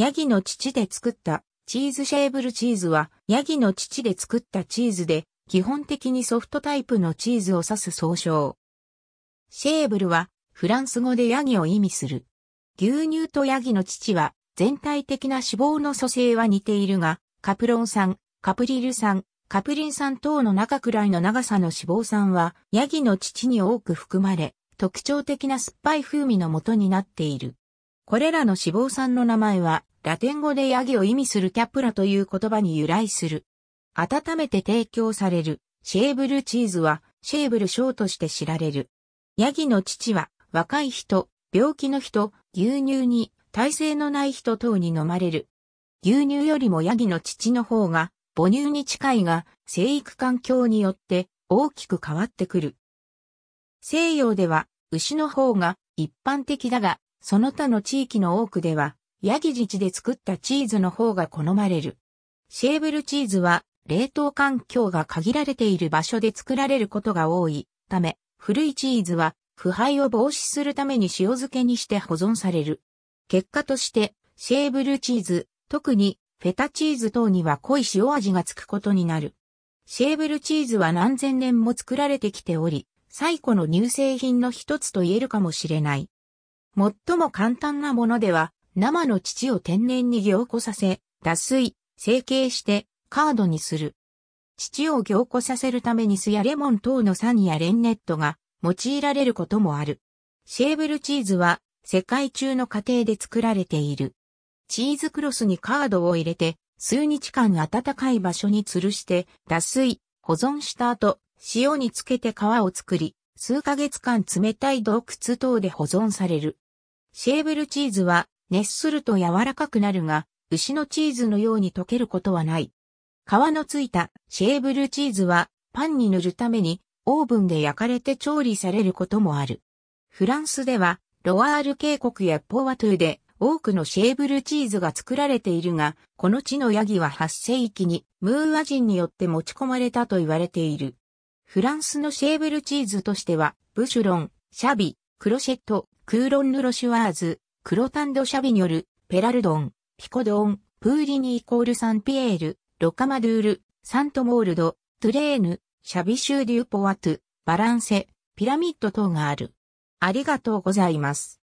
ヤギの乳で作ったチーズシェーブルチーズは、ヤギの乳で作ったチーズで、基本的にソフトタイプのチーズを指す総称。シェーブルは、フランス語でヤギを意味する。牛乳とヤギの乳は、全体的な脂肪の組成は似ているが、カプロン酸、カプリル酸、カプリン酸等の中くらいの長さの脂肪酸は、ヤギの乳に多く含まれ、特徴的な酸っぱい風味の元になっている。これらの脂肪酸の名前は、ラテン語でヤギを意味するキャプラという言葉に由来する。温めて提供される、シェーブルチーズは、シェーブルショーとして知られる。ヤギの乳は、若い人、病気の人、牛乳に、耐性のない人等に飲まれる。牛乳よりもヤギの乳の方が、母乳に近いが、生育環境によって大きく変わってくる。西洋では、牛の方が一般的だが、その他の地域の多くでは、ヤギ自治で作ったチーズの方が好まれる。シェーブルチーズは、冷凍環境が限られている場所で作られることが多いため、古いチーズは腐敗を防止するために塩漬けにして保存される。結果として、シェーブルチーズ、特にフェタチーズ等には濃い塩味がつくことになる。シェーブルチーズは何千年も作られてきており、最古の乳製品の一つと言えるかもしれない。最も簡単なものでは、生の乳を天然に凝固させ、脱水、成形してカードにする。乳を凝固させるために酢やレモン等の酸やレンネットが用いられることもある。シェーブルチーズは世界中の家庭で作られている。チーズクロスにカードを入れて数日間暖かい場所に吊るして脱水、保存した後塩につけて皮を作り数ヶ月間冷たい洞窟等で保存される。シェーブルチーズは熱すると柔らかくなるが、牛のチーズのように溶けることはない。皮のついたシェーブルチーズはパンに塗るためにオーブンで焼かれて調理されることもある。フランスではロワール渓谷やポワトゥで多くのシェーブルチーズが作られているが、この地のヤギは8世紀にムーア人によって持ち込まれたと言われている。フランスのシェーブルチーズとしては、ブシュロン、シャビ、クロシェット、クーロンヌロシュワーズ、クロタンドシャビによる、ペラルドン、ピコドン、プーリニイコールサンピエール、ロカマドゥール、サントモールド、トゥレーヌ、シャビシューデューポワトゥ、バランセ、ピラミッド等がある。ありがとうございます。